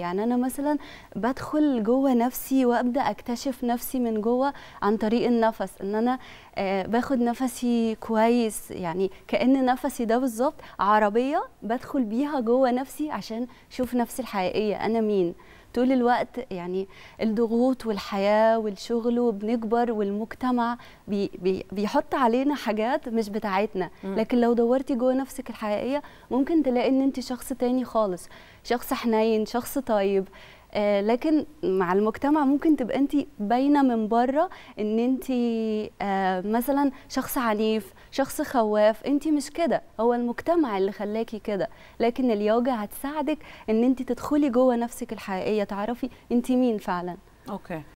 يعني أنا مثلا بدخل جوه نفسي وأبدأ أكتشف نفسي من جوه عن طريق النفس إن أنا آه، باخد نفسي كويس يعني كأن نفسي ده بالظبط عربية بدخل بيها جوه نفسي عشان أشوف نفسي الحقيقية أنا مين طول الوقت يعني الضغوط والحياه والشغل وبنكبر والمجتمع بي بي بيحط علينا حاجات مش بتاعتنا لكن لو دورتي جوه نفسك الحقيقيه ممكن تلاقي ان انت شخص تاني خالص شخص حنين شخص طيب آه، لكن مع المجتمع ممكن تبقى انت باينه من بره ان انت آه، مثلا شخص عنيف شخص خواف انت مش كده هو المجتمع اللي خلاكي كده لكن اليوجا هتساعدك ان انت تدخلي جوه نفسك الحقيقيه تعرفي انت مين فعلا اوكي